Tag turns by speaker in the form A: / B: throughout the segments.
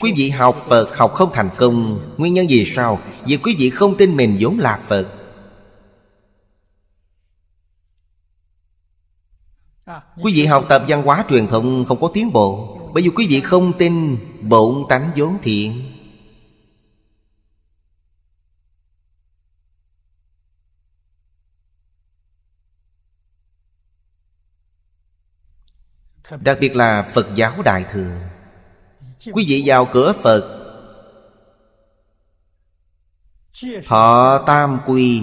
A: Quý vị học Phật học không thành công Nguyên nhân gì sao? Vì quý vị không tin mình vốn là Phật Quý vị học tập văn hóa truyền thống không có tiến bộ Bởi vì quý vị không tin bộn tánh vốn thiện Đặc biệt là Phật giáo Đại Thừa quý vị vào cửa phật thọ tam quy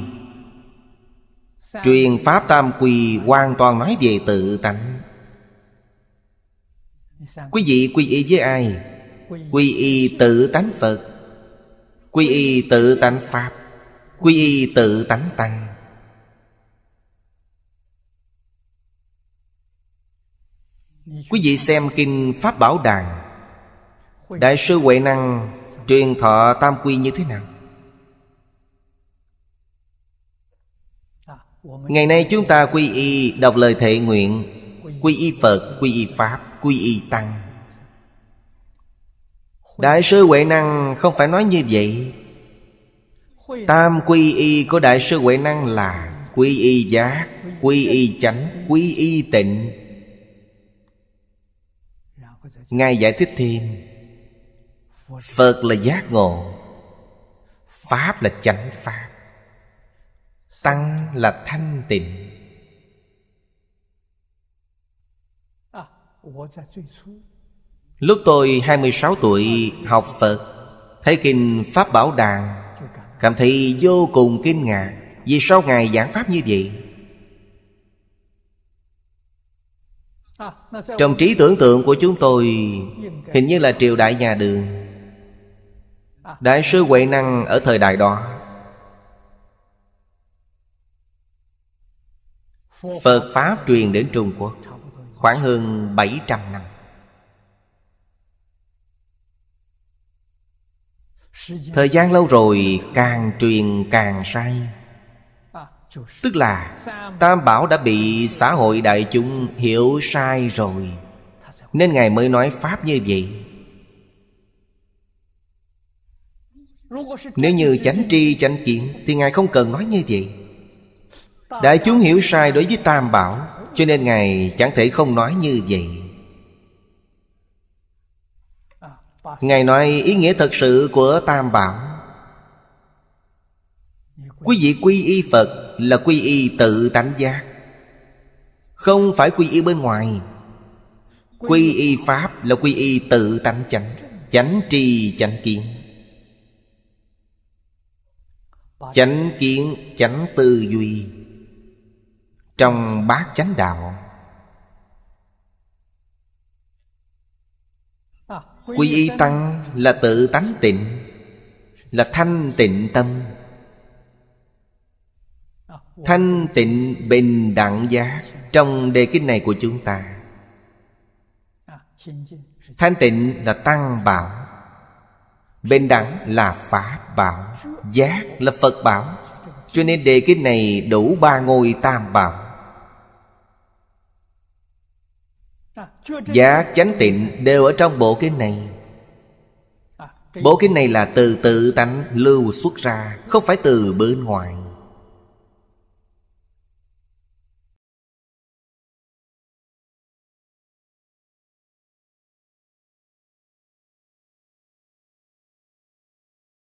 A: truyền pháp tam quy hoàn toàn nói về tự tánh quý vị quy y với ai quy y tự tánh phật quy y tự tánh pháp quy y tự tánh tăng quý vị xem kinh pháp bảo đàn Đại sư Huệ Năng truyền thọ tam quy như thế nào? Ngày nay chúng ta quy y đọc lời thệ nguyện Quy y Phật, quy y Pháp, quy y Tăng Đại sư Huệ Năng không phải nói như vậy Tam quy y của Đại sư Huệ Năng là Quy y giác, quy y chánh, quy y tịnh Ngài giải thích thêm phật là giác ngộ pháp là chánh pháp tăng là thanh tịnh Lúc tôi 26 tuổi học Phật Thấy kinh Pháp Bảo Đàn Cảm thấy vô cùng kinh ngạc Vì sao Ngài giảng Pháp như vậy? Trong trí tưởng tượng của chúng tôi Hình như là triều đại nhà đường Đại sư Huệ Năng ở thời đại đó Phật Pháp truyền đến Trung Quốc Khoảng hơn 700 năm Thời gian lâu rồi càng truyền càng sai Tức là Tam Bảo đã bị xã hội đại chúng hiểu sai rồi Nên Ngài mới nói Pháp như vậy Nếu như chánh tri chánh kiến Thì Ngài không cần nói như vậy Đại chúng hiểu sai đối với Tam Bảo Cho nên Ngài chẳng thể không nói như vậy Ngài nói ý nghĩa thật sự của Tam Bảo Quý vị quy y Phật là quy y tự tánh giác Không phải quy y bên ngoài Quy y Pháp là quy y tự tánh chánh Chánh tri chánh kiến chánh kiến chánh tư duy trong bát chánh đạo quy y tăng là tự tánh tịnh là thanh tịnh tâm thanh tịnh bình đẳng giá trong đề kinh này của chúng ta thanh tịnh là tăng bảo bình đẳng là pháp bảo Giác là Phật bảo Cho nên đề kinh này đủ ba ngôi tam bảo Giác chánh tịnh đều ở trong bộ kinh này Bộ kinh này là từ tự tánh lưu xuất ra Không phải từ bên ngoài